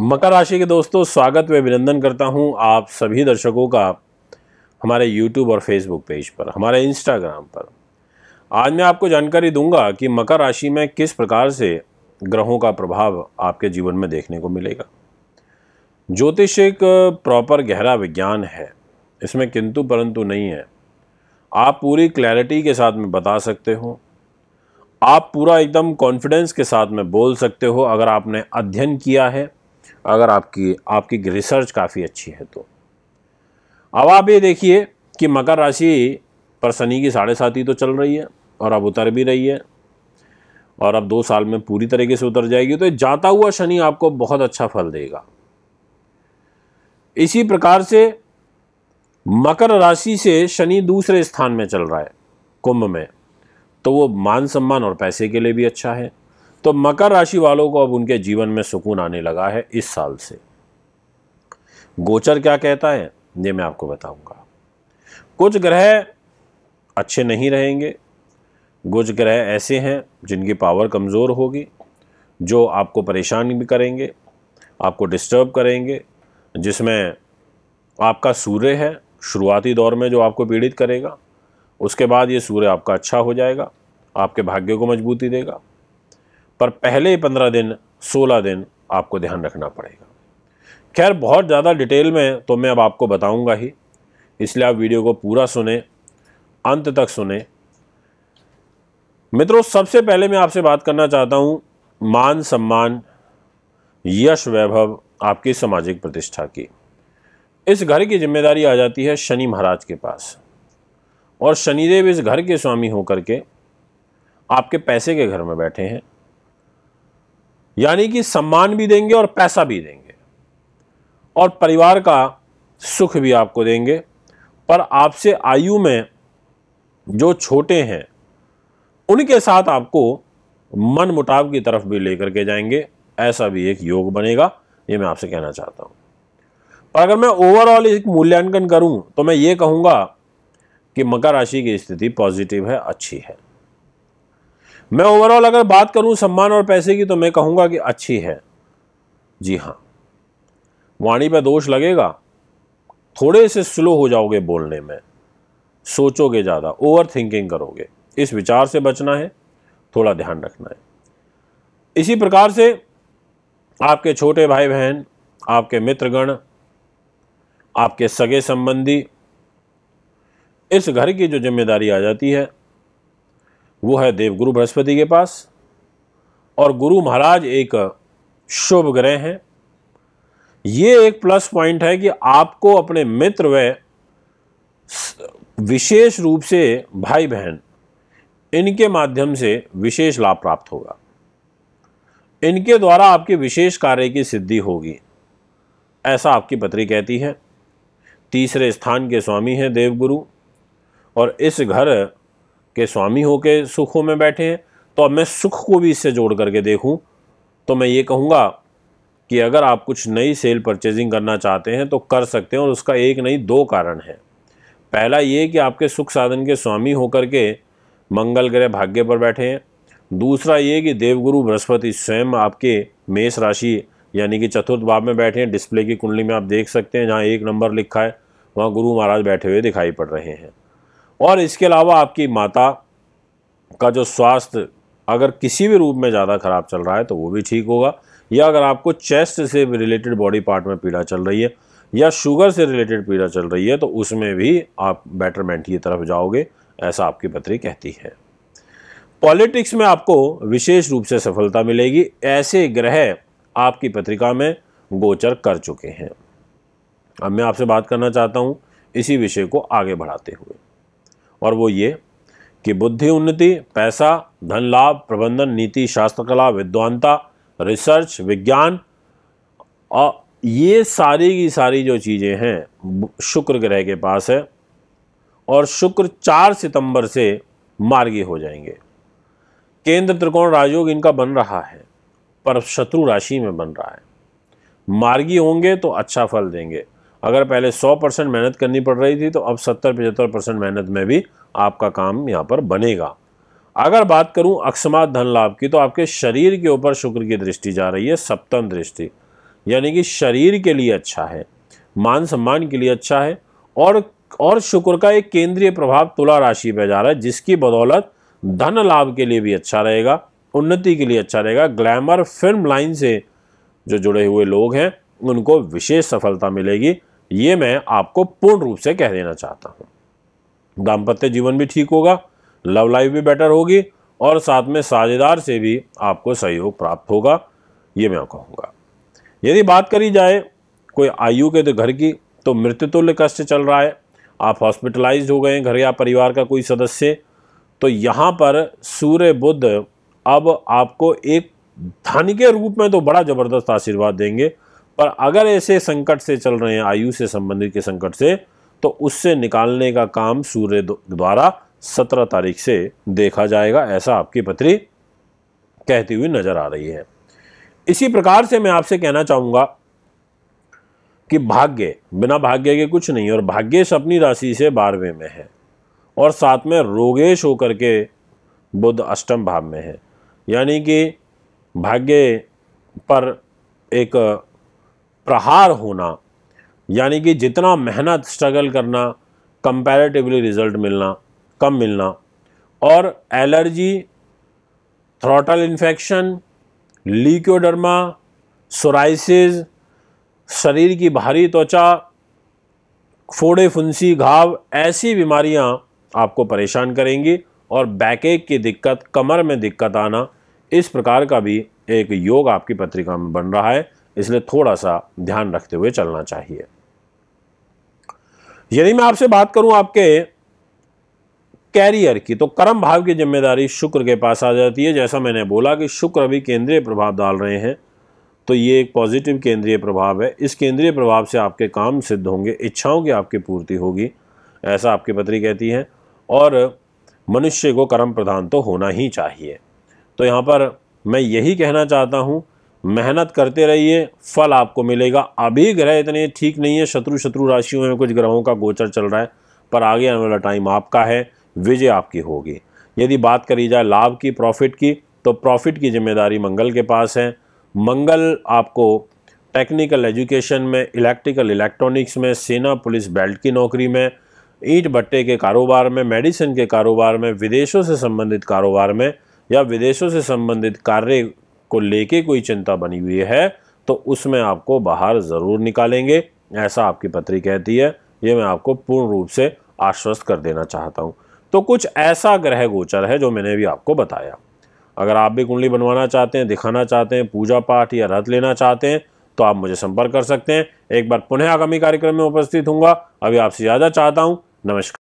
मकर राशि के दोस्तों स्वागत व अभिनंदन करता हूं आप सभी दर्शकों का हमारे यूट्यूब और फेसबुक पेज पर हमारे इंस्टाग्राम पर आज मैं आपको जानकारी दूंगा कि मकर राशि में किस प्रकार से ग्रहों का प्रभाव आपके जीवन में देखने को मिलेगा ज्योतिष एक प्रॉपर गहरा विज्ञान है इसमें किंतु परंतु नहीं है आप पूरी क्लैरिटी के साथ में बता सकते हो आप पूरा एकदम कॉन्फिडेंस के साथ में बोल सकते हो अगर आपने अध्ययन किया है अगर आपकी आपकी रिसर्च काफ़ी अच्छी है तो अब आप ये देखिए कि मकर राशि पर शनि की साढ़े साथी तो चल रही है और अब उतर भी रही है और अब दो साल में पूरी तरीके से उतर जाएगी तो जाता हुआ शनि आपको बहुत अच्छा फल देगा इसी प्रकार से मकर राशि से शनि दूसरे स्थान में चल रहा है कुंभ में तो वो मान सम्मान और पैसे के लिए भी अच्छा है तो मकर राशि वालों को अब उनके जीवन में सुकून आने लगा है इस साल से गोचर क्या कहता है ये मैं आपको बताऊंगा कुछ ग्रह अच्छे नहीं रहेंगे कुछ ग्रह ऐसे हैं जिनकी पावर कमज़ोर होगी जो आपको परेशान भी करेंगे आपको डिस्टर्ब करेंगे जिसमें आपका सूर्य है शुरुआती दौर में जो आपको पीड़ित करेगा उसके बाद ये सूर्य आपका अच्छा हो जाएगा आपके भाग्य को मजबूती देगा पर पहले पंद्रह दिन सोलह दिन आपको ध्यान रखना पड़ेगा खैर बहुत ज़्यादा डिटेल में तो मैं अब आपको बताऊंगा ही इसलिए आप वीडियो को पूरा सुने अंत तक सुने मित्रों सबसे पहले मैं आपसे बात करना चाहता हूँ मान सम्मान यश वैभव आपकी सामाजिक प्रतिष्ठा की इस घर की जिम्मेदारी आ जाती है शनि महाराज के पास और शनिदेव इस घर के स्वामी होकर के आपके पैसे के घर में बैठे हैं यानी कि सम्मान भी देंगे और पैसा भी देंगे और परिवार का सुख भी आपको देंगे पर आपसे आयु में जो छोटे हैं उनके साथ आपको मन मुटाव की तरफ भी लेकर के जाएंगे ऐसा भी एक योग बनेगा ये मैं आपसे कहना चाहता हूँ पर अगर मैं ओवरऑल एक मूल्यांकन करूँ तो मैं ये कहूँगा कि मकर राशि की स्थिति पॉजिटिव है अच्छी है मैं ओवरऑल अगर बात करूं सम्मान और पैसे की तो मैं कहूंगा कि अच्छी है जी हाँ वाणी पे दोष लगेगा थोड़े से स्लो हो जाओगे बोलने में सोचोगे ज़्यादा ओवर थिंकिंग करोगे इस विचार से बचना है थोड़ा ध्यान रखना है इसी प्रकार से आपके छोटे भाई बहन आपके मित्रगण आपके सगे संबंधी इस घर की जो जिम्मेदारी आ जाती है वो है देवगुरु बृहस्पति के पास और गुरु महाराज एक शुभ ग्रह हैं ये एक प्लस पॉइंट है कि आपको अपने मित्र व विशेष रूप से भाई बहन इनके माध्यम से विशेष लाभ प्राप्त होगा इनके द्वारा आपके विशेष कार्य की सिद्धि होगी ऐसा आपकी पत्री कहती है तीसरे स्थान के स्वामी हैं देवगुरु और इस घर के स्वामी होके सुखों में बैठे हैं तो अब मैं सुख को भी इससे जोड़ करके देखूं तो मैं ये कहूँगा कि अगर आप कुछ नई सेल परचेजिंग करना चाहते हैं तो कर सकते हैं और उसका एक नहीं दो कारण है पहला ये कि आपके सुख साधन के स्वामी होकर के मंगल ग्रह भाग्य पर बैठे हैं दूसरा ये कि देवगुरु बृहस्पति स्वयं आपके मेष राशि यानी कि चतुर्थ भाव में बैठे हैं डिस्प्ले की कुंडली में आप देख सकते हैं जहाँ एक नंबर लिखा है वहाँ गुरु महाराज बैठे हुए दिखाई पड़ रहे हैं और इसके अलावा आपकी माता का जो स्वास्थ्य अगर किसी भी रूप में ज़्यादा ख़राब चल रहा है तो वो भी ठीक होगा या अगर आपको चेस्ट से रिलेटेड बॉडी पार्ट में पीड़ा चल रही है या शुगर से रिलेटेड पीड़ा चल रही है तो उसमें भी आप बेटरमेंट की तरफ जाओगे ऐसा आपकी पत्री कहती है पॉलिटिक्स में आपको विशेष रूप से सफलता मिलेगी ऐसे ग्रह आपकी पत्रिका में गोचर कर चुके हैं अब मैं आपसे बात करना चाहता हूँ इसी विषय को आगे बढ़ाते हुए और वो ये कि बुद्धि उन्नति पैसा धन लाभ प्रबंधन नीति शास्त्रकला विद्वानता रिसर्च विज्ञान और ये सारी की सारी जो चीज़ें हैं शुक्र ग्रह के पास है और शुक्र चार सितंबर से मार्गी हो जाएंगे केंद्र त्रिकोण राजयोग इनका बन रहा है पर शत्रु राशि में बन रहा है मार्गी होंगे तो अच्छा फल देंगे अगर पहले 100 परसेंट मेहनत करनी पड़ रही थी तो अब 70 पचहत्तर परसेंट मेहनत में भी आपका काम यहाँ पर बनेगा अगर बात करूँ अकस्मात धन लाभ की तो आपके शरीर के ऊपर शुक्र की दृष्टि जा रही है सप्तम दृष्टि यानी कि शरीर के लिए अच्छा है मान सम्मान के लिए अच्छा है और और शुक्र का एक केंद्रीय प्रभाव तुला राशि पर जा रहा है जिसकी बदौलत धन लाभ के लिए भी अच्छा रहेगा उन्नति के लिए अच्छा रहेगा ग्लैमर फिल्म लाइन से जो जुड़े हुए लोग हैं उनको विशेष सफलता मिलेगी ये मैं आपको पूर्ण रूप से कह देना चाहता हूँ दाम्पत्य जीवन भी ठीक होगा लव लाइफ भी बेटर होगी और साथ में साझेदार से भी आपको सहयोग प्राप्त होगा ये मैं कहूँगा यदि बात करी जाए कोई आयु के तो घर की तो मृत्युतुल्य कष्ट चल रहा है आप हॉस्पिटलाइज हो गए घर या परिवार का कोई सदस्य तो यहाँ पर सूर्य बुद्ध अब आपको एक धन के रूप में तो बड़ा ज़बरदस्त आशीर्वाद देंगे पर अगर ऐसे संकट से चल रहे हैं आयु से संबंधित के संकट से तो उससे निकालने का काम सूर्य द्वारा सत्रह तारीख से देखा जाएगा ऐसा आपकी पत्री कहती हुई नजर आ रही है इसी प्रकार से मैं आपसे कहना चाहूंगा कि भाग्य बिना भाग्य के कुछ नहीं और भाग्य अपनी राशि से बारहवें में है और साथ में रोगेश होकर के बुद्ध अष्टम भाव में है यानी कि भाग्य पर एक प्रहार होना यानी कि जितना मेहनत स्ट्रगल करना कंपैरेटिवली रिज़ल्ट मिलना कम मिलना और allergy throttle infection leucoderma psoriasis शरीर की भारी त्वचा फोड़े फुंसी घाव ऐसी बीमारियां आपको परेशान करेंगी और बैकेक की दिक्कत कमर में दिक्कत आना इस प्रकार का भी एक योग आपकी पत्रिका में बन रहा है इसलिए थोड़ा सा ध्यान रखते हुए चलना चाहिए यदि मैं आपसे बात करूं आपके कैरियर की तो कर्म भाव की जिम्मेदारी शुक्र के पास आ जाती है जैसा मैंने बोला कि शुक्र अभी केंद्रीय प्रभाव डाल रहे हैं तो ये एक पॉजिटिव केंद्रीय प्रभाव है इस केंद्रीय प्रभाव से आपके काम सिद्ध होंगे इच्छाओं की आपकी पूर्ति होगी ऐसा आपकी पत्री कहती है और मनुष्य को कर्म प्रधान तो होना ही चाहिए तो यहाँ पर मैं यही कहना चाहता हूँ मेहनत करते रहिए फल आपको मिलेगा अभी ग्रह इतने ठीक नहीं है शत्रु शत्रु राशियों में कुछ ग्रहों का गोचर चल रहा है पर आगे आने वाला टाइम आपका है विजय आपकी होगी यदि बात करी जाए लाभ की प्रॉफिट की तो प्रॉफिट की जिम्मेदारी मंगल के पास है मंगल आपको टेक्निकल एजुकेशन में इलेक्ट्रिकल इलेक्ट्रॉनिक्स में सेना पुलिस बेल्ट की नौकरी में ईट भट्टे के कारोबार में मेडिसिन के कारोबार में विदेशों से संबंधित कारोबार में या विदेशों से संबंधित कार्य को लेके कोई चिंता बनी हुई है तो उसमें आपको बाहर ज़रूर निकालेंगे ऐसा आपकी पत्री कहती है ये मैं आपको पूर्ण रूप से आश्वस्त कर देना चाहता हूँ तो कुछ ऐसा ग्रह गोचर है जो मैंने भी आपको बताया अगर आप भी कुंडली बनवाना चाहते हैं दिखाना चाहते हैं पूजा पाठ या रथ लेना चाहते हैं तो आप मुझे संपर्क कर सकते हैं एक बार पुनः आगामी कार्यक्रम में उपस्थित हूँगा अभी आपसे ज़्यादा चाहता हूँ नमस्कार